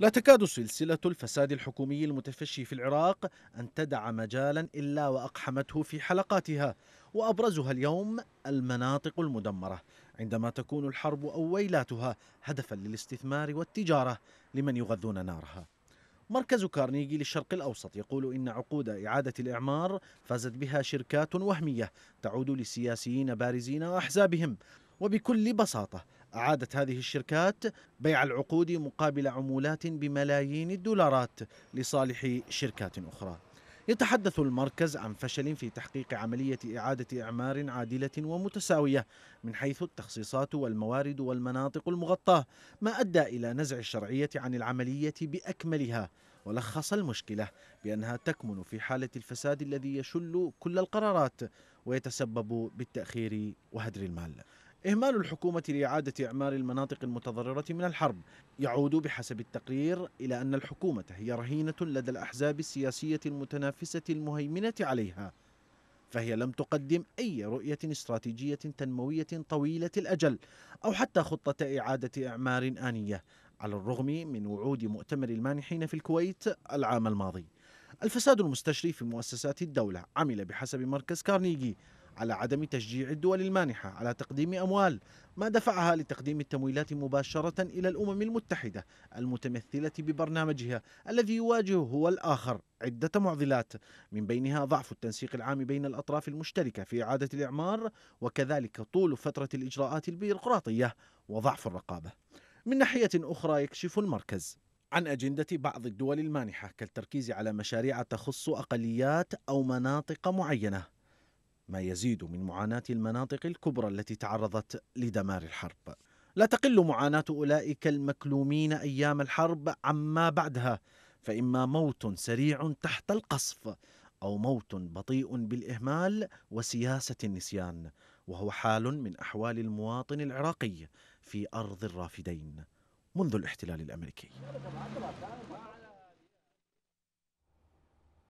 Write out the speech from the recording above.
لا تكاد سلسلة الفساد الحكومي المتفشي في العراق أن تدع مجالا إلا وأقحمته في حلقاتها وأبرزها اليوم المناطق المدمرة عندما تكون الحرب أو ويلاتها هدفا للاستثمار والتجارة لمن يغذون نارها مركز كارنيجي للشرق الأوسط يقول إن عقود إعادة الإعمار فازت بها شركات وهمية تعود لسياسيين بارزين وأحزابهم وبكل بساطة أعادت هذه الشركات بيع العقود مقابل عمولات بملايين الدولارات لصالح شركات أخرى يتحدث المركز عن فشل في تحقيق عملية إعادة إعمار عادلة ومتساوية من حيث التخصيصات والموارد والمناطق المغطاة ما أدى إلى نزع الشرعية عن العملية بأكملها ولخص المشكلة بأنها تكمن في حالة الفساد الذي يشل كل القرارات ويتسبب بالتأخير وهدر المال إهمال الحكومة لإعادة إعمار المناطق المتضررة من الحرب يعود بحسب التقرير إلى أن الحكومة هي رهينة لدى الأحزاب السياسية المتنافسة المهيمنة عليها فهي لم تقدم أي رؤية استراتيجية تنموية طويلة الأجل أو حتى خطة إعادة إعمار آنية على الرغم من وعود مؤتمر المانحين في الكويت العام الماضي الفساد المستشري في مؤسسات الدولة عمل بحسب مركز كارنيجي على عدم تشجيع الدول المانحة على تقديم أموال ما دفعها لتقديم التمويلات مباشرة إلى الأمم المتحدة المتمثلة ببرنامجها الذي يواجه هو الآخر عدة معضلات من بينها ضعف التنسيق العام بين الأطراف المشتركة في إعادة الإعمار وكذلك طول فترة الإجراءات البيروقراطية وضعف الرقابة من ناحية أخرى يكشف المركز عن أجندة بعض الدول المانحة كالتركيز على مشاريع تخص أقليات أو مناطق معينة ما يزيد من معاناة المناطق الكبرى التي تعرضت لدمار الحرب لا تقل معاناة أولئك المكلومين أيام الحرب عما بعدها فإما موت سريع تحت القصف أو موت بطيء بالإهمال وسياسة النسيان وهو حال من أحوال المواطن العراقي في أرض الرافدين منذ الاحتلال الأمريكي